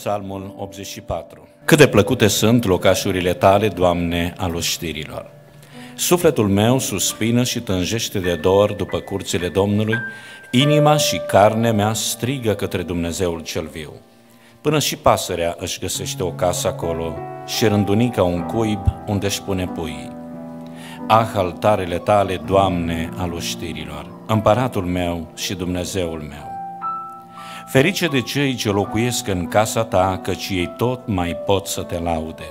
Psalmul 84. Cât de plăcute sunt locașurile tale, Doamne, al oștirilor! Sufletul meu suspină și tânjește de dor după curțile Domnului, inima și carnea mea strigă către Dumnezeul cel viu. Până și pasărea își găsește o casă acolo și rândunica un cuib unde își pune puii. Ah, altarele tale, Doamne, al oștirilor, împăratul meu și Dumnezeul meu! Ferice de cei ce locuiesc în casa ta, căci ei tot mai pot să te laude.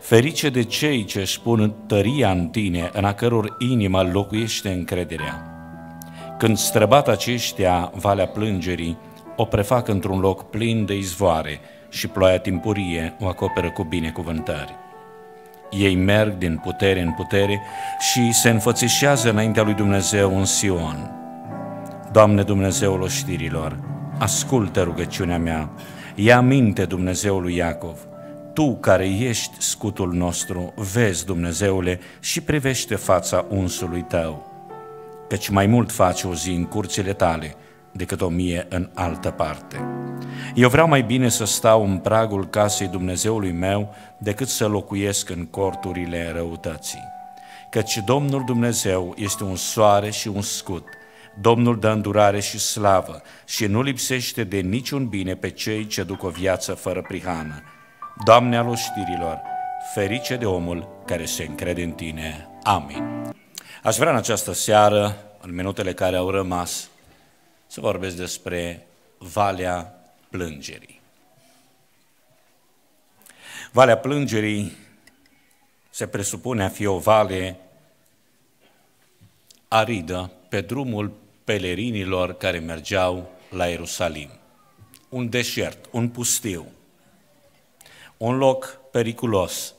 Ferice de cei ce își pun tăria în tine, în a căror inimă locuiește încrederea. Când străbat aceștia valea plângerii, o prefac într-un loc plin de izvoare și ploaia timpurie o acoperă cu binecuvântări. Ei merg din putere în putere și se înfățișează înaintea lui Dumnezeu în Sion. Doamne Dumnezeul oștirilor, ascultă rugăciunea mea. Ia minte Dumnezeului Iacov, Tu care ești scutul nostru, vezi, Dumnezeule, și privește fața unsului Tău, căci mai mult faci o zi în curțile Tale decât o mie în altă parte. Eu vreau mai bine să stau în pragul casei Dumnezeului meu decât să locuiesc în corturile răutății. Căci Domnul Dumnezeu este un soare și un scut – Domnul dă îndurare și slavă și nu lipsește de niciun bine pe cei ce duc o viață fără prihană. Doamne al oștirilor, ferice de omul care se încrede în Tine. Amin. Aș vrea în această seară, în minutele care au rămas, să vorbesc despre Valea Plângerii. Valea Plângerii se presupune a fi o vale aridă pe drumul pelerinilor care mergeau la Ierusalim. Un deșert, un pustiu, un loc periculos.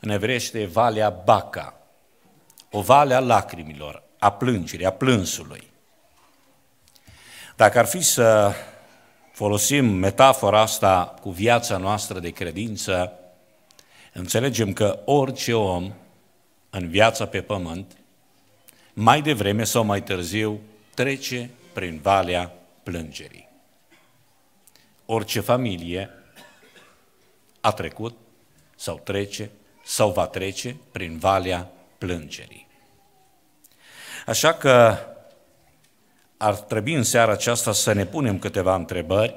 În evrește Valea Baca, o vale a lacrimilor, a plângerii, a plânsului. Dacă ar fi să folosim metafora asta cu viața noastră de credință, înțelegem că orice om în viața pe pământ mai devreme sau mai târziu, trece prin valea plângerii. Orice familie a trecut sau trece sau va trece prin valea plângerii. Așa că ar trebui în seara aceasta să ne punem câteva întrebări,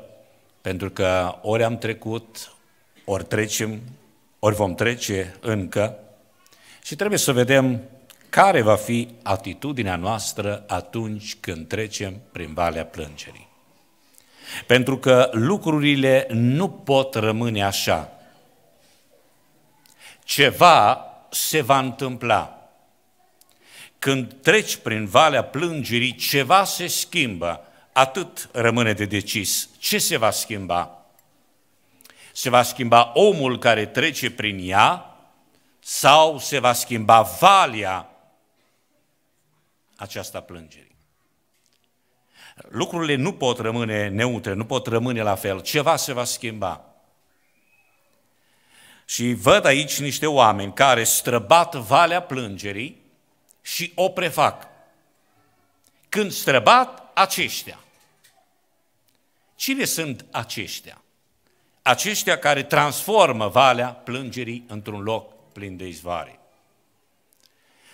pentru că ori am trecut, ori trecem, ori vom trece încă, și trebuie să vedem care va fi atitudinea noastră atunci când trecem prin Valea Plângerii. Pentru că lucrurile nu pot rămâne așa. Ceva se va întâmpla. Când treci prin Valea Plângerii, ceva se schimbă. Atât rămâne de decis. Ce se va schimba? Se va schimba omul care trece prin ea sau se va schimba valia aceasta plângerii. Lucrurile nu pot rămâne neutre, nu pot rămâne la fel, ceva se va schimba. Și văd aici niște oameni care străbat valea plângerii și o prefac. Când străbat aceștia. Cine sunt aceștia? Aceștia care transformă valea plângerii într-un loc plin de izvare.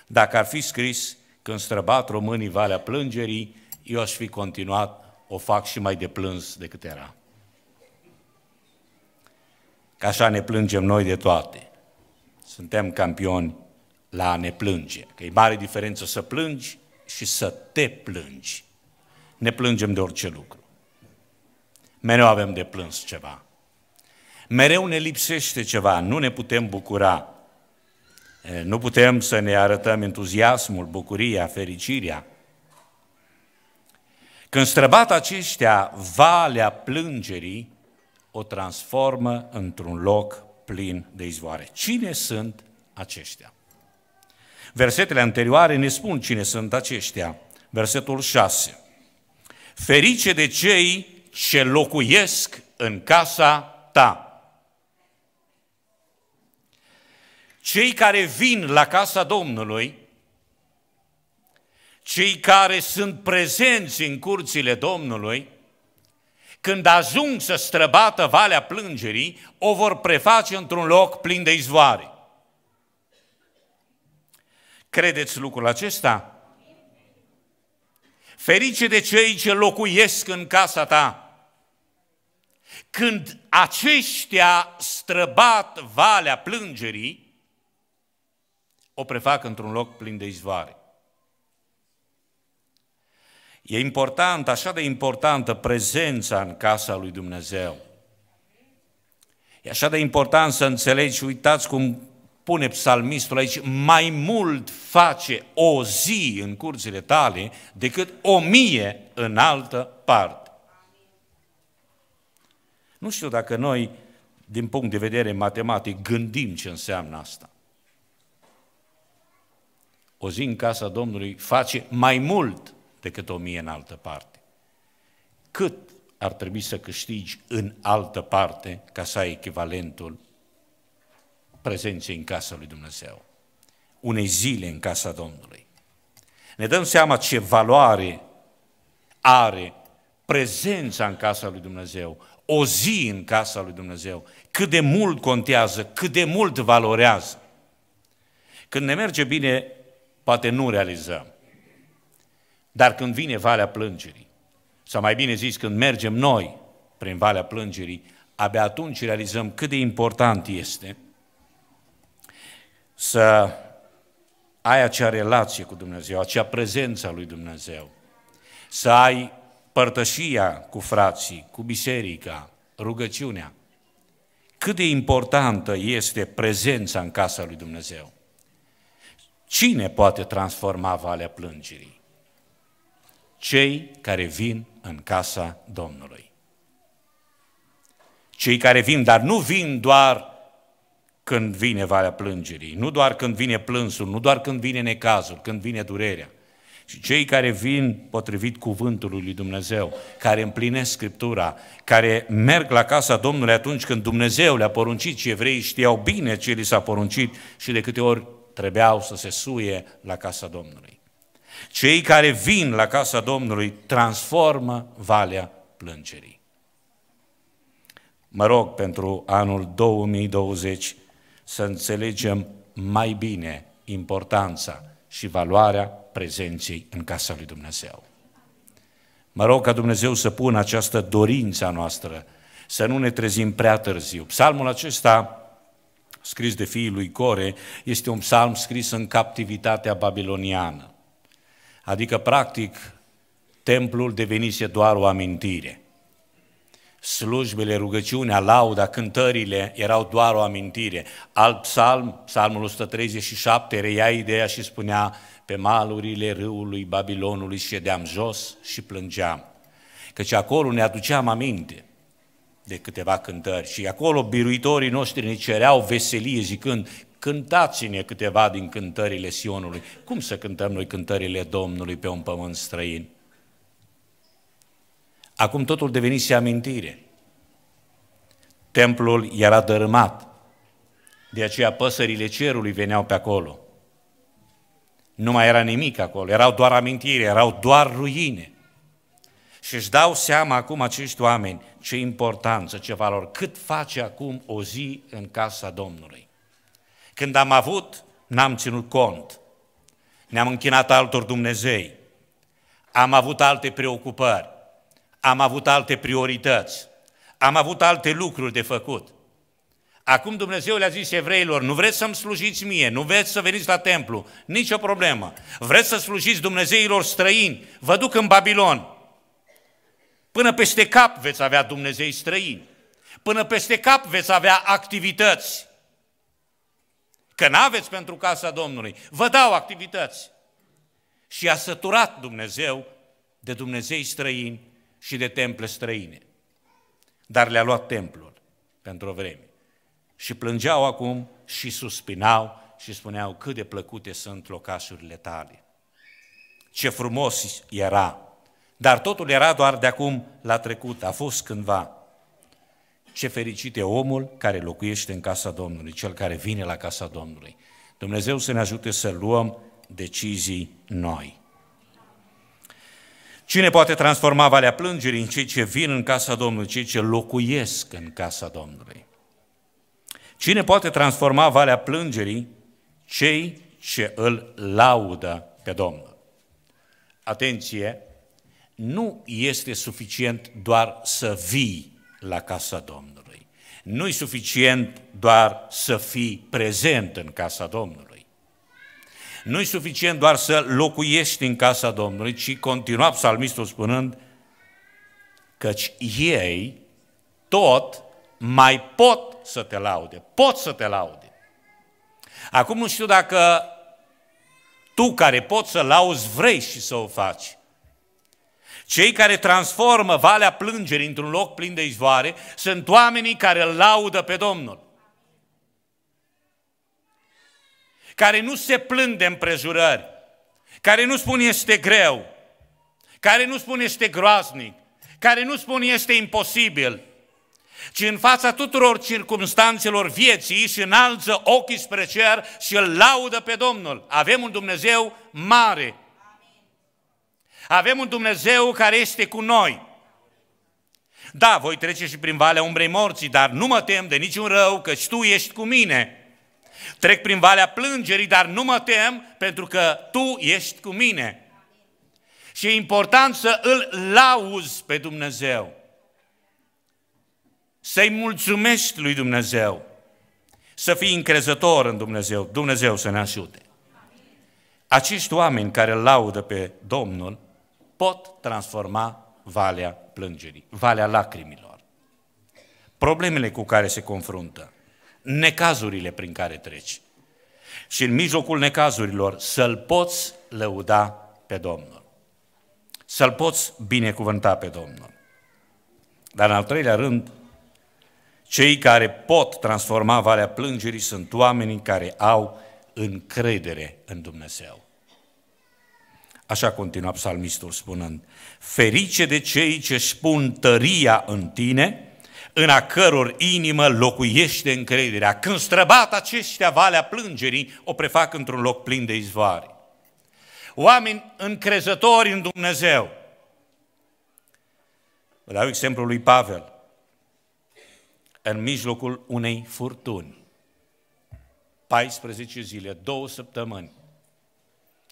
Dacă ar fi scris când străbat românii Valea Plângerii, eu aș fi continuat, o fac și mai de plâns decât era. Ca așa ne plângem noi de toate. Suntem campioni la a ne plânge. Că e mare diferență să plângi și să te plângi. Ne plângem de orice lucru. Mereu avem de plâns ceva. Mereu ne lipsește ceva, nu ne putem bucura nu putem să ne arătăm entuziasmul, bucuria, fericirea. Când străbat aceștia, valea plângerii o transformă într-un loc plin de izvoare. Cine sunt aceștia? Versetele anterioare ne spun cine sunt aceștia. Versetul 6. Ferice de cei ce locuiesc în casa ta cei care vin la casa Domnului, cei care sunt prezenți în curțile Domnului, când ajung să străbată valea plângerii, o vor preface într-un loc plin de izvoare. Credeți lucrul acesta? Ferice de cei ce locuiesc în casa ta. Când aceștia străbat valea plângerii, o prefac într-un loc plin de izvoare. E important, așa de importantă prezența în casa lui Dumnezeu. E așa de important să înțelegi, uitați cum pune psalmistul aici, mai mult face o zi în curțile tale decât o mie în altă parte. Nu știu dacă noi, din punct de vedere matematic, gândim ce înseamnă asta o zi în casa Domnului face mai mult decât o mie în altă parte. Cât ar trebui să câștigi în altă parte ca să ai echivalentul prezenței în casa lui Dumnezeu, unei zile în casa Domnului. Ne dăm seama ce valoare are prezența în casa lui Dumnezeu, o zi în casa lui Dumnezeu, cât de mult contează, cât de mult valorează. Când ne merge bine poate nu realizăm. Dar când vine Valea Plângerii, sau mai bine zis, când mergem noi prin Valea Plângerii, abia atunci realizăm cât de important este să ai acea relație cu Dumnezeu, acea prezență a lui Dumnezeu, să ai părtășia cu frații, cu biserica, rugăciunea. Cât de importantă este prezența în casa lui Dumnezeu. Cine poate transforma valea plângerii? Cei care vin în casa Domnului. Cei care vin, dar nu vin doar când vine valea plângerii, nu doar când vine plânsul, nu doar când vine necazul, când vine durerea. Și cei care vin potrivit cuvântului lui Dumnezeu, care împlinesc Scriptura, care merg la casa Domnului atunci când Dumnezeu le-a poruncit și evreii știau bine ce li s-a poruncit și de câte ori trebuiau să se suie la casa Domnului. Cei care vin la casa Domnului transformă Valea Plângerii. Mă rog pentru anul 2020 să înțelegem mai bine importanța și valoarea prezenței în casa lui Dumnezeu. Mă rog ca Dumnezeu să pună această dorință noastră, să nu ne trezim prea târziu. Psalmul acesta scris de fiii lui Core, este un psalm scris în captivitatea babiloniană. Adică, practic, templul devenise doar o amintire. Slujbele, rugăciunea, lauda, cântările erau doar o amintire. Alt psalm, psalmul 137, reia ideea și spunea pe malurile râului Babilonului ședeam jos și plângeam. Căci acolo ne aduceam aminte de câteva cântări și acolo biruitorii noștri ne cereau veselie zicând cântați-ne câteva din cântările Sionului. Cum să cântăm noi cântările Domnului pe un pământ străin? Acum totul devenise amintire. Templul era dărâmat, de aceea păsările cerului veneau pe acolo. Nu mai era nimic acolo, erau doar amintiri, erau doar ruine. Și își dau seama acum acești oameni ce importanță, ce valor, cât face acum o zi în casa Domnului. Când am avut, n-am ținut cont. Ne-am închinat altor Dumnezei. Am avut alte preocupări. Am avut alte priorități. Am avut alte lucruri de făcut. Acum Dumnezeu le-a zis evreilor, nu vreți să-mi slujiți mie, nu vreți să veniți la templu, nicio problemă. Vreți să slujiți Dumnezeilor străini, vă duc în Babilon, Până peste cap veți avea Dumnezei străini. Până peste cap veți avea activități. Că n-aveți pentru casa Domnului. Vă dau activități. Și a săturat Dumnezeu de Dumnezei străini și de temple străine. Dar le-a luat templul pentru o vreme. Și plângeau acum și suspinau și spuneau cât de plăcute sunt locașurile tale. Ce frumos era dar totul era doar de acum la trecut, a fost cândva. Ce fericit e omul care locuiește în casa Domnului, cel care vine la casa Domnului. Dumnezeu să ne ajute să luăm decizii noi. Cine poate transforma Valea Plângerii în cei ce vin în casa Domnului, cei ce locuiesc în casa Domnului? Cine poate transforma Valea Plângerii? Cei ce îl laudă pe Domnul. Atenție, nu este suficient doar să vii la casa Domnului. Nu-i suficient doar să fii prezent în casa Domnului. Nu-i suficient doar să locuiești în casa Domnului, ci continua psalmistul spunând căci ei tot mai pot să te laude, pot să te laude. Acum nu știu dacă tu care poți să lauzi vrei și să o faci, cei care transformă Valea Plângerii într-un loc plin de izvoare sunt oamenii care îl laudă pe Domnul. Care nu se plâng de împrejurări, care nu spun este greu, care nu spun este groaznic, care nu spun este imposibil, ci în fața tuturor circumstanțelor vieții și înalță ochii spre cer și îl laudă pe Domnul. Avem un Dumnezeu mare, avem un Dumnezeu care este cu noi. Da, voi trece și prin valea umbrei morții, dar nu mă tem de niciun rău, căci Tu ești cu mine. Trec prin valea plângerii, dar nu mă tem, pentru că Tu ești cu mine. Și e important să îl lauzi pe Dumnezeu. Să-i mulțumești lui Dumnezeu. Să fii încrezător în Dumnezeu. Dumnezeu să ne ajute. Acești oameni care laudă pe Domnul, pot transforma valea plângerii, valea lacrimilor. Problemele cu care se confruntă, necazurile prin care treci și în mijlocul necazurilor să-L poți lăuda pe Domnul, să-L poți binecuvânta pe Domnul. Dar în al treilea rând, cei care pot transforma valea plângerii sunt oamenii care au încredere în Dumnezeu. Așa continua psalmistul spunând, Ferice de cei ce spun tăria în tine, în a căror inimă locuiește încrederea. Când străbat aceștia valea plângerii, o prefac într-un loc plin de izvoare. Oameni încrezători în Dumnezeu. Vă dau exemplul lui Pavel, în mijlocul unei furtuni. 14 zile, două săptămâni,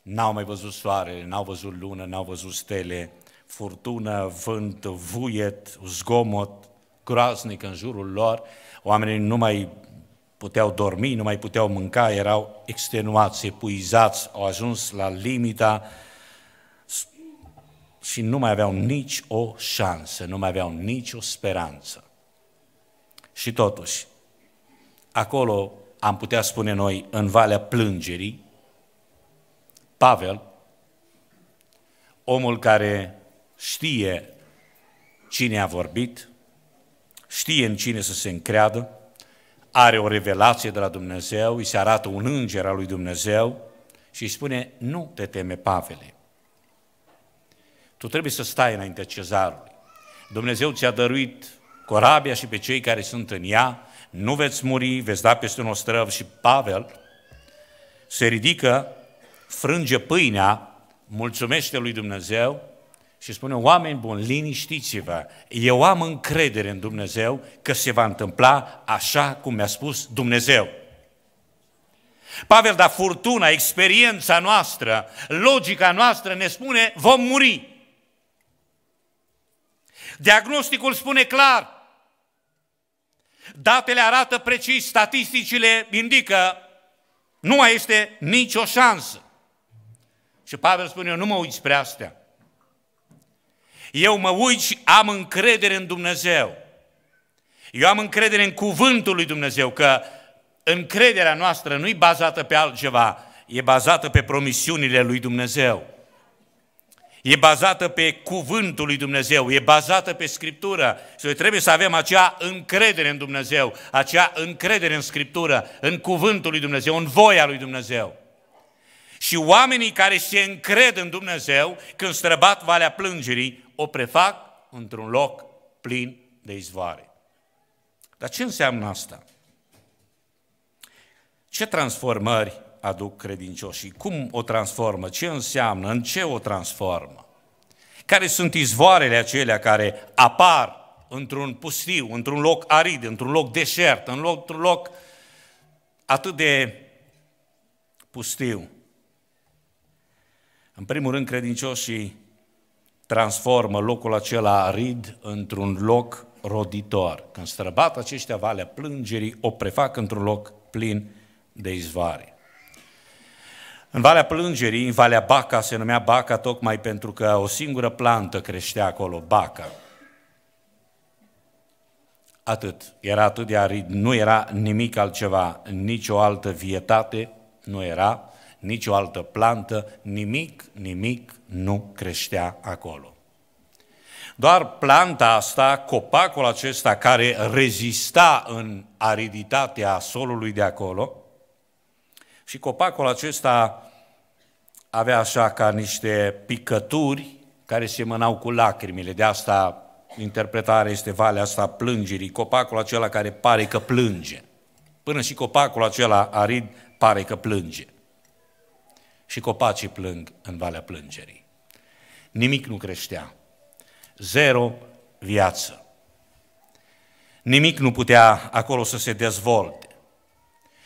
N-au mai văzut soare, n-au văzut lună, n-au văzut stele, furtună, vânt, vuiet, zgomot groaznic în jurul lor, oamenii nu mai puteau dormi, nu mai puteau mânca, erau extenuați, epuizați, au ajuns la limita și nu mai aveau nici o șansă, nu mai aveau nici o speranță. Și totuși, acolo am putea spune noi, în Valea Plângerii, Pavel, omul care știe cine a vorbit, știe în cine să se încreadă, are o revelație de la Dumnezeu, îi se arată un înger al lui Dumnezeu și îi spune, nu te teme, Pavele, tu trebuie să stai înainte cezarului. Dumnezeu ți-a dăruit corabia și pe cei care sunt în ea, nu veți muri, veți da peste un ostrăv și Pavel se ridică frânge pâinea, mulțumește lui Dumnezeu și spune, oameni buni, liniștiți-vă, eu am încredere în Dumnezeu că se va întâmpla așa cum mi-a spus Dumnezeu. Pavel, dar furtuna, experiența noastră, logica noastră ne spune, vom muri. Diagnosticul spune clar, datele arată precis, statisticile indică, nu mai este nicio șansă. Și Pavel spune, eu nu mă uit spre astea. Eu mă uit și am încredere în Dumnezeu. Eu am încredere în cuvântul lui Dumnezeu, că încrederea noastră nu e bazată pe altceva, e bazată pe promisiunile lui Dumnezeu. E bazată pe cuvântul lui Dumnezeu, e bazată pe Scriptură. Și trebuie să avem acea încredere în Dumnezeu, acea încredere în Scriptură, în cuvântul lui Dumnezeu, în voia lui Dumnezeu. Și oamenii care se încred în Dumnezeu, când străbat valea plângerii, o prefac într-un loc plin de izvoare. Dar ce înseamnă asta? Ce transformări aduc credincioșii? Cum o transformă? Ce înseamnă? În ce o transformă? Care sunt izvoarele acelea care apar într-un pustiu, într-un loc arid, într-un loc deșert, într-un loc, un loc atât de pustiu? În primul rând, credincioșii transformă locul acela arid într-un loc roditor. Când străbat aceștia valea plângerii, o prefac într-un loc plin de izvoare. În Valea Plângerii, în Valea Baca, se numea Baca tocmai pentru că o singură plantă creștea acolo, Baca. Atât. Era atât de arid, nu era nimic altceva, nicio altă vietate nu era nicio altă plantă, nimic, nimic nu creștea acolo. Doar planta asta, copacul acesta care rezista în ariditatea solului de acolo, și copacul acesta avea așa ca niște picături care se mânau cu lacrimile, de asta interpretarea este valea asta plângerii, copacul acela care pare că plânge. Până și copacul acela arid pare că plânge și copacii plâng în Valea Plângerii. Nimic nu creștea. Zero viață. Nimic nu putea acolo să se dezvolte.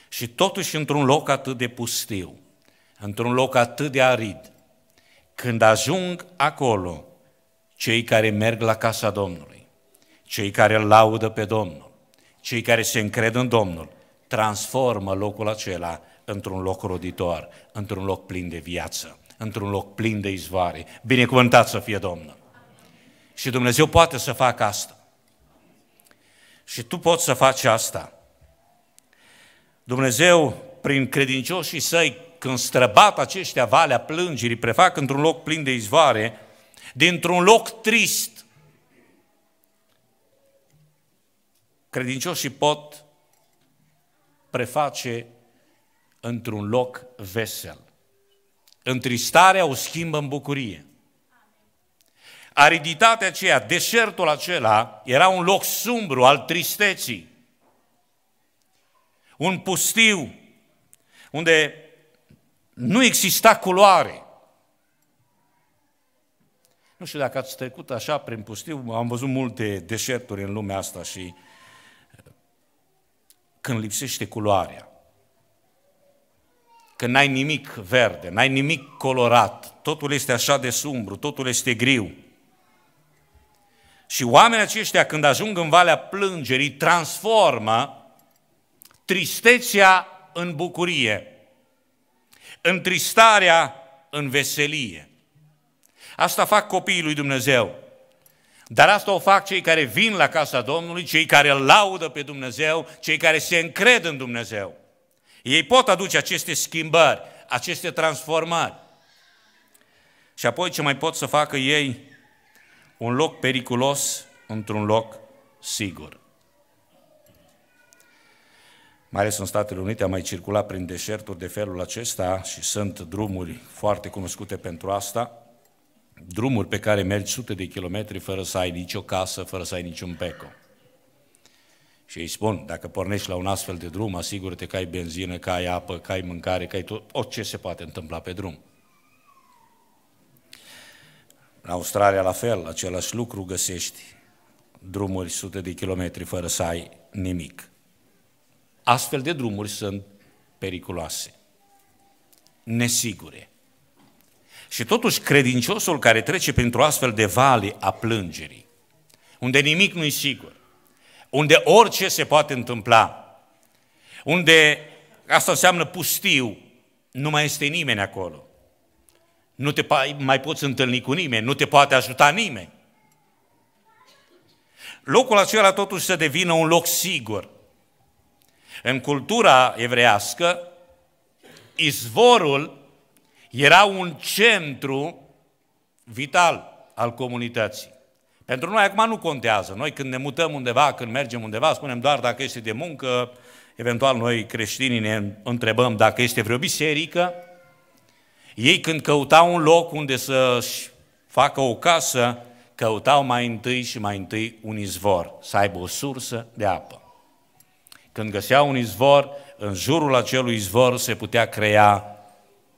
Și totuși într-un loc atât de pustiu, într-un loc atât de arid, când ajung acolo cei care merg la casa Domnului, cei care laudă pe Domnul, cei care se încred în Domnul, transformă locul acela într-un loc roditor, într-un loc plin de viață, într-un loc plin de izvoare. Binecuvântat să fie Domnul! Și Dumnezeu poate să facă asta. Și tu poți să faci asta. Dumnezeu, prin credincioșii săi, când străbat aceștia valea plângerii, prefac într-un loc plin de izvoare, dintr-un loc trist, credincioșii pot preface într-un loc vesel. Întristarea o schimbă în bucurie. Ariditatea aceea, deșertul acela, era un loc sumbru al tristeții. Un pustiu unde nu exista culoare. Nu știu dacă ați trecut așa prin pustiu, am văzut multe deșerturi în lumea asta și când lipsește culoarea, că n-ai nimic verde, n-ai nimic colorat, totul este așa de sumbru, totul este griu. Și oamenii aceștia, când ajung în Valea Plângerii, transformă tristețea în bucurie, întristarea în veselie. Asta fac copiii lui Dumnezeu. Dar asta o fac cei care vin la casa Domnului, cei care îl laudă pe Dumnezeu, cei care se încred în Dumnezeu. Ei pot aduce aceste schimbări, aceste transformări. Și apoi ce mai pot să facă ei? Un loc periculos într-un loc sigur. Mai ales în Statele Unite am mai circulat prin deșerturi de felul acesta și sunt drumuri foarte cunoscute pentru asta, drumuri pe care mergi sute de kilometri fără să ai nicio casă, fără să ai niciun peco. Și îi spun, dacă pornești la un astfel de drum, asigură-te că ai benzină, că ai apă, că ai mâncare, că ai tot, orice se poate întâmpla pe drum. În Australia, la fel, același lucru găsești drumuri sute de kilometri fără să ai nimic. Astfel de drumuri sunt periculoase, nesigure. Și totuși credinciosul care trece printr-o astfel de vale a plângerii, unde nimic nu-i sigur, unde orice se poate întâmpla, unde asta înseamnă pustiu, nu mai este nimeni acolo. Nu te mai poți întâlni cu nimeni, nu te poate ajuta nimeni. Locul acela totuși să devină un loc sigur. În cultura evrească, izvorul era un centru vital al comunității. Pentru noi acum nu contează. Noi când ne mutăm undeva, când mergem undeva, spunem doar dacă este de muncă, eventual noi creștinii ne întrebăm dacă este vreo biserică. Ei când căutau un loc unde să-și facă o casă, căutau mai întâi și mai întâi un izvor, să aibă o sursă de apă. Când găseau un izvor, în jurul acelui izvor se putea crea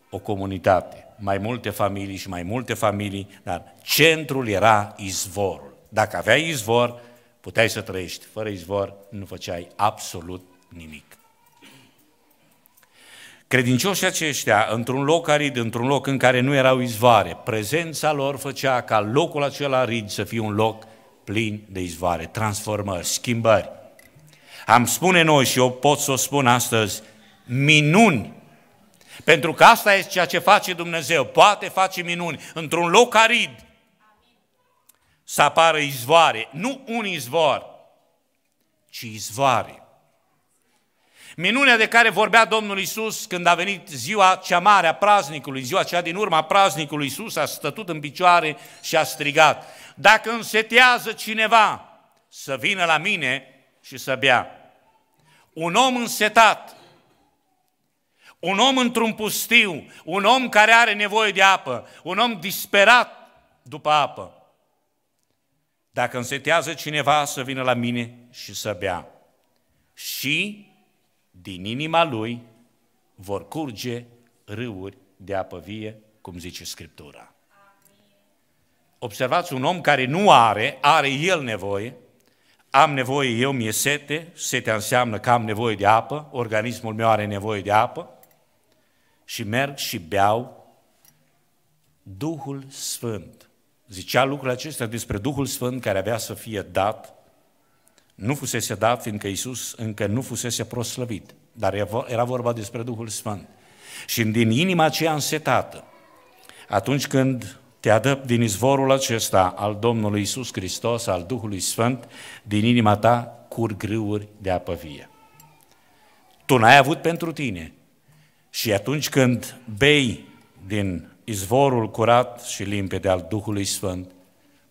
o comunitate mai multe familii și mai multe familii, dar centrul era izvorul. Dacă aveai izvor, puteai să trăiești. Fără izvor nu făceai absolut nimic. Credincioșii aceștia, într-un loc arid, într-un loc în care nu erau izvoare, prezența lor făcea ca locul acela arid să fie un loc plin de izvoare, transformări, schimbări. Am spune noi și eu pot să o spun astăzi, minuni pentru că asta este ceea ce face Dumnezeu. Poate face minuni într-un loc arid. Să apară izvoare. Nu un izvor, ci izvoare. Minunea de care vorbea Domnul Isus când a venit ziua cea mare a praznicului, ziua cea din urma praznicului, Isus a stătut în picioare și a strigat, dacă însetează cineva să vină la mine și să bea. Un om însetat un om într-un pustiu, un om care are nevoie de apă, un om disperat după apă. Dacă însetează cineva să vină la mine și să bea. Și din inima lui vor curge râuri de apă vie, cum zice Scriptura. Observați, un om care nu are, are el nevoie, am nevoie, eu mi-e sete, setea înseamnă că am nevoie de apă, organismul meu are nevoie de apă, și merg și beau Duhul Sfânt. Zicea lucrul acesta despre Duhul Sfânt care avea să fie dat, nu fusese dat fiindcă Iisus încă nu fusese proslăvit, dar era vorba despre Duhul Sfânt. Și din inima aceea însetată, atunci când te adăp din izvorul acesta al Domnului Iisus Hristos, al Duhului Sfânt, din inima ta curg râuri de apă vie. Tu n-ai avut pentru tine, și atunci când bei din izvorul curat și limpede al Duhului Sfânt,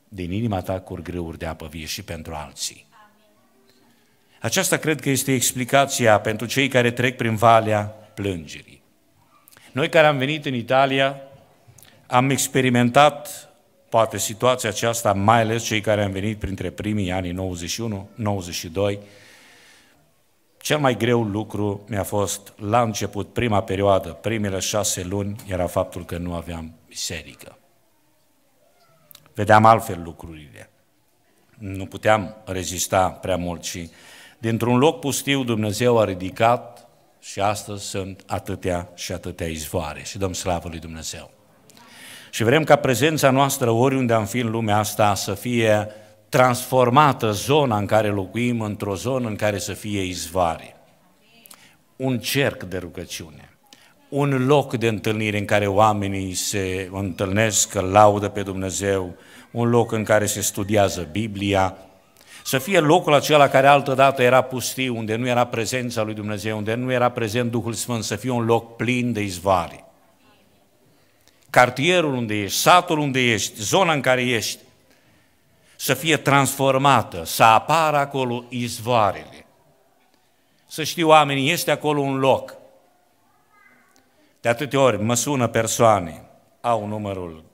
din inima ta curg râuri de apă vie și pentru alții. Aceasta cred că este explicația pentru cei care trec prin valea plângerii. Noi care am venit în Italia, am experimentat poate situația aceasta, mai ales cei care am venit printre primii anii 91-92, cel mai greu lucru mi-a fost la început, prima perioadă, primele șase luni, era faptul că nu aveam biserică. Vedeam altfel lucrurile. Nu puteam rezista prea mult și dintr-un loc pustiu Dumnezeu a ridicat și astăzi sunt atâtea și atâtea izvoare și dăm slavă lui Dumnezeu. Și vrem ca prezența noastră oriunde am fi în lumea asta să fie transformată zona în care locuim într-o zonă în care să fie izvoare. Un cerc de rugăciune un loc de întâlnire în care oamenii se întâlnesc, laudă pe Dumnezeu, un loc în care se studiază Biblia, să fie locul acela care altădată era pustiu, unde nu era prezența lui Dumnezeu, unde nu era prezent Duhul Sfânt, să fie un loc plin de izvoare. Cartierul unde ești, satul unde ești, zona în care ești, să fie transformată, să apară acolo izvoarele. Să știu oamenii, este acolo un loc. De atâtea ori mă sună persoane, au numărul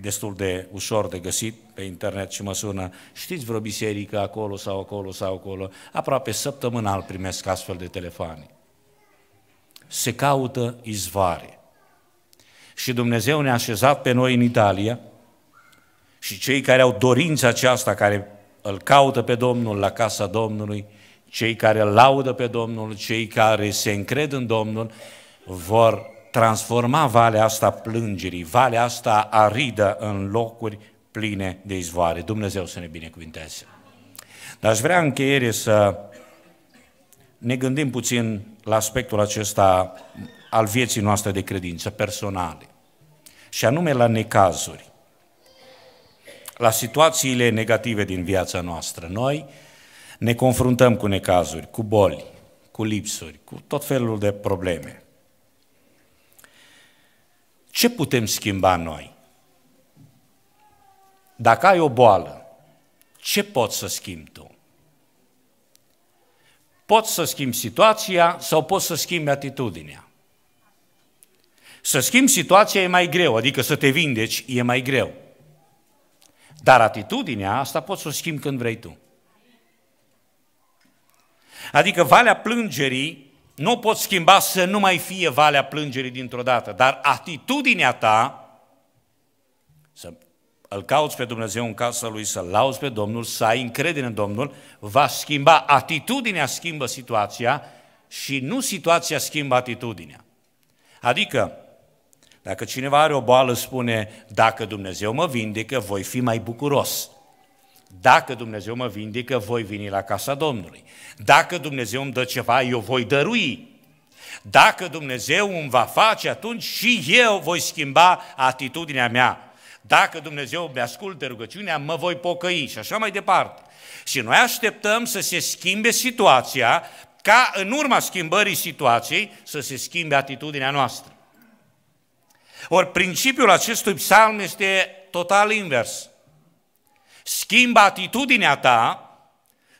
destul de ușor de găsit pe internet și mă sună, știți vreo biserică acolo sau acolo sau acolo, aproape săptămânal primesc astfel de telefoane. Se caută izvoare. Și Dumnezeu ne-a așezat pe noi în Italia, și cei care au dorința aceasta, care îl caută pe Domnul la casa Domnului, cei care îl laudă pe Domnul, cei care se încred în Domnul, vor transforma valea asta plângerii, valea asta aridă în locuri pline de izvoare. Dumnezeu să ne binecuvinteze. Dar aș vrea încheiere să ne gândim puțin la aspectul acesta al vieții noastre de credință personale, și anume la necazuri la situațiile negative din viața noastră. Noi ne confruntăm cu necazuri, cu boli, cu lipsuri, cu tot felul de probleme. Ce putem schimba noi? Dacă ai o boală, ce poți să schimbi tu? Poți să schimbi situația sau poți să schimbi atitudinea? Să schimbi situația e mai greu, adică să te vindeci e mai greu. Dar atitudinea asta poți să o schimbi când vrei tu. Adică valea plângerii nu o poți schimba să nu mai fie valea plângerii dintr-o dată, dar atitudinea ta să îl cauți pe Dumnezeu în casa lui, să-L lauzi pe Domnul, să ai încredere în Domnul, va schimba, atitudinea schimbă situația și nu situația schimbă atitudinea. Adică, dacă cineva are o boală, spune, dacă Dumnezeu mă vindecă, voi fi mai bucuros. Dacă Dumnezeu mă vindecă, voi veni la casa Domnului. Dacă Dumnezeu îmi dă ceva, eu voi dărui. Dacă Dumnezeu îmi va face, atunci și eu voi schimba atitudinea mea. Dacă Dumnezeu îmi ascultă rugăciunea, mă voi pocăi și așa mai departe. Și noi așteptăm să se schimbe situația, ca în urma schimbării situației să se schimbe atitudinea noastră. Ori principiul acestui psalm este total invers. Schimbă atitudinea ta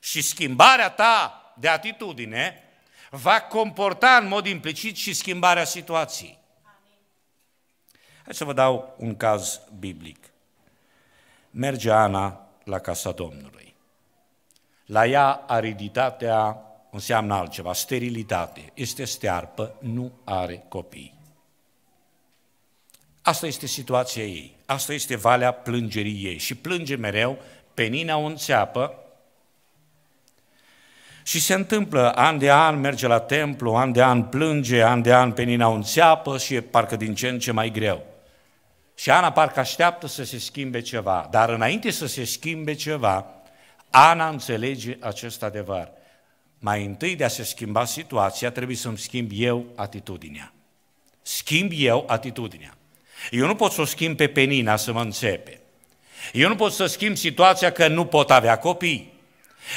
și schimbarea ta de atitudine va comporta în mod implicit și schimbarea situației. Hai să vă dau un caz biblic. Merge Ana la casa Domnului. La ea ariditatea înseamnă altceva, sterilitate. Este stearpă, nu are copii. Asta este situația ei, asta este valea plângerii ei și plânge mereu, penina o înțeapă și se întâmplă, an de an merge la templu, an de an plânge, an de an penina o înțeapă și e parcă din ce în ce mai greu. Și Ana parcă așteaptă să se schimbe ceva, dar înainte să se schimbe ceva, Ana înțelege acest adevăr. Mai întâi de a se schimba situația, trebuie să-mi schimb eu atitudinea. Schimb eu atitudinea. Eu nu pot să o schimb pe Penina să mă înțepe. Eu nu pot să schimb situația că nu pot avea copii.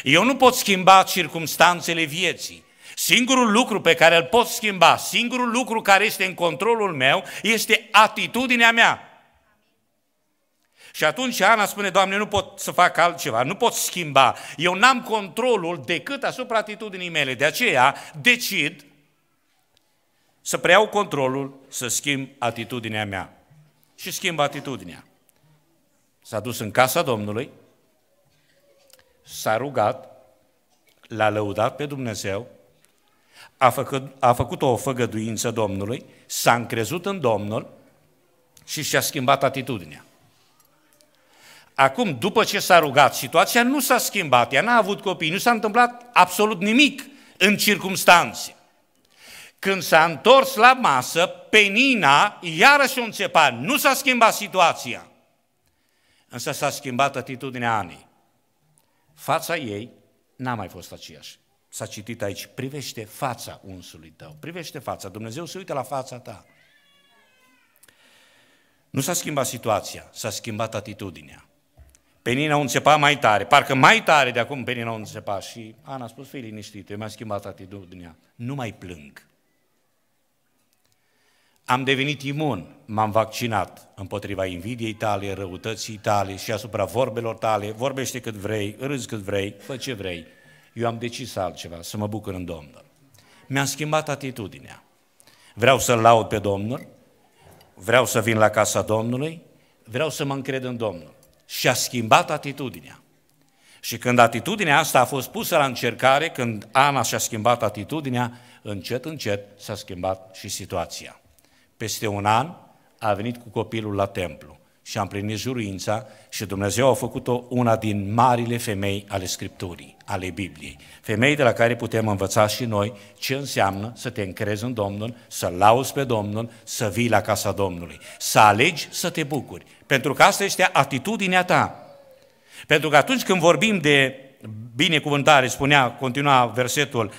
Eu nu pot schimba circumstanțele vieții. Singurul lucru pe care îl pot schimba, singurul lucru care este în controlul meu, este atitudinea mea. Și atunci Ana spune, Doamne, nu pot să fac altceva, nu pot schimba. Eu n-am controlul decât asupra atitudinii mele. De aceea decid să preiau controlul, să schimb atitudinea mea și schimbă atitudinea. S-a dus în casa Domnului, s-a rugat, l-a lăudat pe Dumnezeu, a făcut, a făcut o făgăduință Domnului, s-a încrezut în Domnul și și-a schimbat atitudinea. Acum, după ce s-a rugat, situația nu s-a schimbat, ea n-a avut copii, nu s-a întâmplat absolut nimic în circumstanțe. Când s-a întors la masă, Penina iarăși o înțepa. Nu s-a schimbat situația, însă s-a schimbat atitudinea Anei. Fața ei n-a mai fost aceeași. S-a citit aici, privește fața unsului tău, privește fața, Dumnezeu se uită la fața ta. Nu s-a schimbat situația, s-a schimbat atitudinea. Penina o înțepa mai tare, parcă mai tare de acum Penina o înțepa și Ana a spus, fii liniștit, eu mi-am schimbat atitudinea, nu mai plâng. Am devenit imun, m-am vaccinat împotriva invidiei tale, răutății tale și asupra vorbelor tale. Vorbește cât vrei, râzi cât vrei, fă ce vrei. Eu am decis altceva, să mă bucur în Domnul. Mi-am schimbat atitudinea. Vreau să-L laud pe Domnul, vreau să vin la casa Domnului, vreau să mă încred în Domnul. Și a schimbat atitudinea. Și când atitudinea asta a fost pusă la încercare, când Ana și-a schimbat atitudinea, încet, încet s-a schimbat și situația. Peste un an a venit cu copilul la templu și a împlinit juruința și Dumnezeu a făcut-o una din marile femei ale Scripturii, ale Bibliei. Femei de la care putem învăța și noi ce înseamnă să te încrezi în Domnul, să lauzi pe Domnul, să vii la casa Domnului, să alegi să te bucuri. Pentru că asta este atitudinea ta. Pentru că atunci când vorbim de binecuvântare, spunea, continua versetul,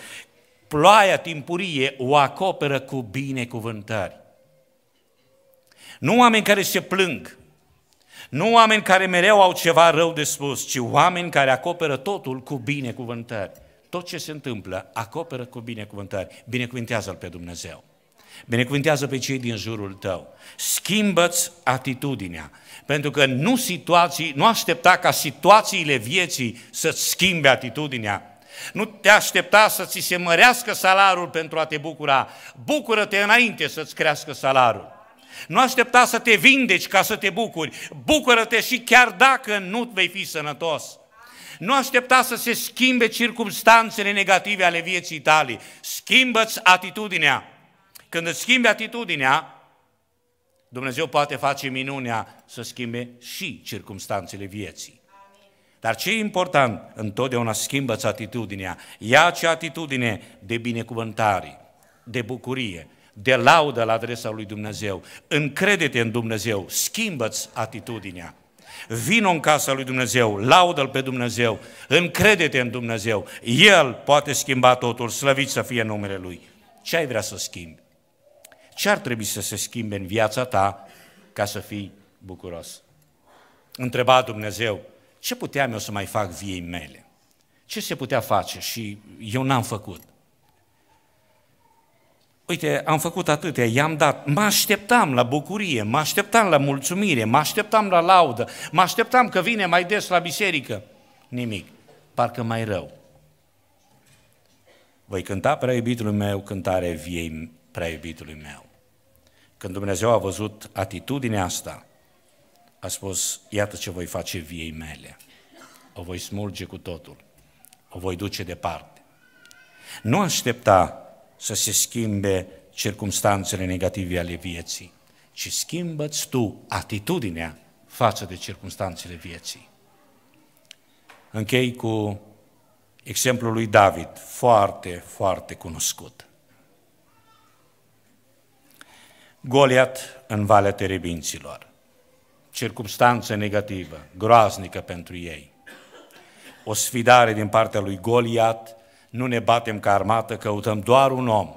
ploaia timpurie o acoperă cu binecuvântări. Nu oameni care se plâng, nu oameni care mereu au ceva rău de spus, ci oameni care acoperă totul cu binecuvântări. Tot ce se întâmplă, acoperă cu binecuvântări. binecuvântează l pe Dumnezeu. Binecuvântează pe cei din jurul tău. Schimbă-ți atitudinea. Pentru că nu situații, nu aștepta ca situațiile vieții să-ți schimbe atitudinea. Nu te aștepta să ți se mărească salariul pentru a te bucura. Bucură-te înainte să-ți crească salariul. Nu aștepta să te vindeci ca să te bucuri. Bucură-te și chiar dacă nu vei fi sănătos. Nu aștepta să se schimbe circumstanțele negative ale vieții tale. Schimbă-ți atitudinea. Când îți schimbi atitudinea, Dumnezeu poate face minunea să schimbe și circumstanțele vieții. Dar ce e important? Întotdeauna schimbă-ți atitudinea. Ia acea atitudine de binecuvântare, de bucurie, de laudă la adresa lui Dumnezeu. Încrede-te în Dumnezeu, schimbă-ți atitudinea. Vino în casa lui Dumnezeu, laudă-L pe Dumnezeu, încrede-te în Dumnezeu. El poate schimba totul, slăvit să fie numele Lui. Ce ai vrea să schimbi? Ce ar trebui să se schimbe în viața ta ca să fii bucuros? Întreba Dumnezeu, ce puteam eu să mai fac viei mele? Ce se putea face și eu n-am făcut? Uite, am făcut atâtea, i-am dat, mă așteptam la bucurie, mă așteptam la mulțumire, mă așteptam la laudă, mă așteptam că vine mai des la biserică. Nimic, parcă mai rău. Voi cânta prea iubitului meu cântare viei prea iubitului meu. Când Dumnezeu a văzut atitudinea asta, a spus, iată ce voi face viei mele. O voi smulge cu totul, o voi duce departe. Nu aștepta să se schimbe circumstanțele negative ale vieții, ci schimbă-ți tu atitudinea față de circumstanțele vieții. Închei cu exemplul lui David, foarte, foarte cunoscut. Goliat în Valea Terebinților. Circumstanță negativă, groaznică pentru ei. O sfidare din partea lui Goliat nu ne batem ca armată, căutăm doar un om.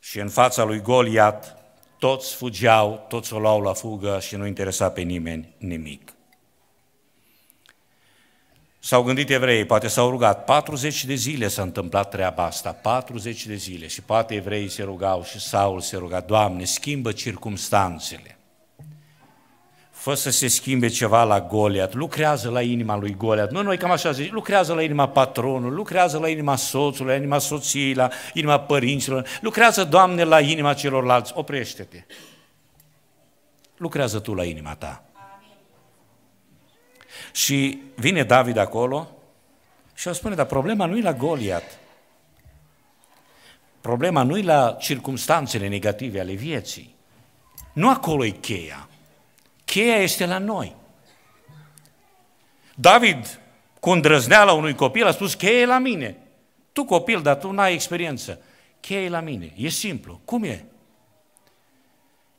Și în fața lui Goliat, toți fugeau, toți o luau la fugă și nu interesa pe nimeni nimic. S-au gândit evreii, poate s-au rugat, 40 de zile s-a întâmplat treaba asta, 40 de zile și poate evreii se rugau și Saul se ruga, Doamne, schimbă circumstanțele fă să se schimbe ceva la Goliat, lucrează la inima lui Goliat. Nu, noi cam așa zic, lucrează la inima patronului, lucrează la inima soțului, la inima soției, la inima părinților, lucrează, Doamne, la inima celorlalți, oprește-te. Lucrează Tu la inima ta. Amin. Și vine David acolo și o spune, dar problema nu e la Goliat. Problema nu e la circumstanțele negative ale vieții. Nu acolo e cheia. Cheia este la noi. David, cu îndrăzneala unui copil, a spus, cheia e la mine. Tu copil, dar tu n-ai experiență. Cheia e la mine. E simplu. Cum e?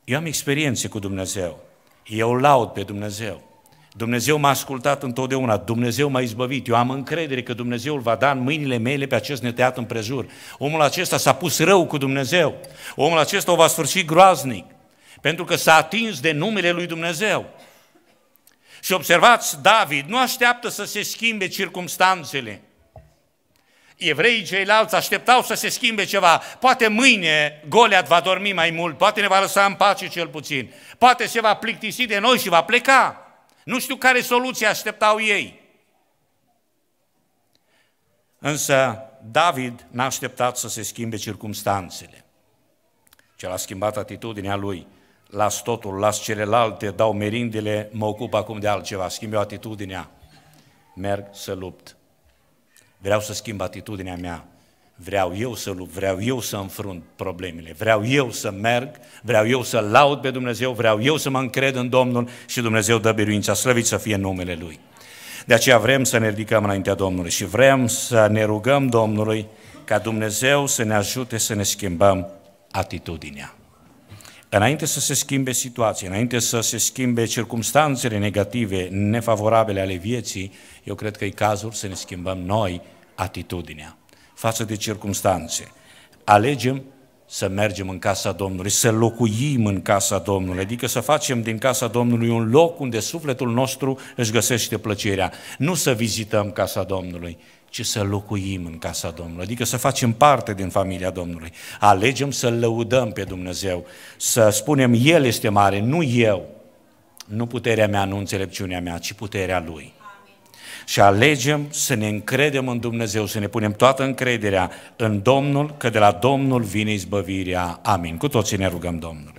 Eu am experiențe cu Dumnezeu. Eu laud pe Dumnezeu. Dumnezeu m-a ascultat întotdeauna, Dumnezeu m-a izbăvit, eu am încredere că Dumnezeu îl va da în mâinile mele pe acest neteat împrejur. Omul acesta s-a pus rău cu Dumnezeu, omul acesta o va sfârși groaznic pentru că s-a atins de numele lui Dumnezeu. Și observați, David nu așteaptă să se schimbe circumstanțele. Evreii ceilalți așteptau să se schimbe ceva. Poate mâine Goliat va dormi mai mult, poate ne va lăsa în pace cel puțin, poate se va plictisi de noi și va pleca. Nu știu care soluție așteptau ei. Însă David n-a așteptat să se schimbe circumstanțele. l a schimbat atitudinea lui las totul, las celelalte, dau merindele, mă ocup acum de altceva, schimb eu atitudinea, merg să lupt. Vreau să schimb atitudinea mea, vreau eu să lupt, vreau eu să înfrunt problemele, vreau eu să merg, vreau eu să laud pe Dumnezeu, vreau eu să mă încred în Domnul și Dumnezeu dă biruința, slăvit să fie numele Lui. De aceea vrem să ne ridicăm înaintea Domnului și vrem să ne rugăm Domnului ca Dumnezeu să ne ajute să ne schimbăm atitudinea. Înainte să se schimbe situația, înainte să se schimbe circumstanțele negative, nefavorabile ale vieții, eu cred că e cazul să ne schimbăm noi atitudinea față de circumstanțe. Alegem să mergem în casa Domnului, să locuim în casa Domnului, adică să facem din casa Domnului un loc unde sufletul nostru își găsește plăcerea. Nu să vizităm casa Domnului, ci să locuim în casa Domnului, adică să facem parte din familia Domnului. Alegem să lăudăm pe Dumnezeu, să spunem El este mare, nu eu, nu puterea mea, nu înțelepciunea mea, ci puterea Lui. Amin. Și alegem să ne încredem în Dumnezeu, să ne punem toată încrederea în Domnul, că de la Domnul vine izbăvirea. Amin. Cu toții ne rugăm Domnul.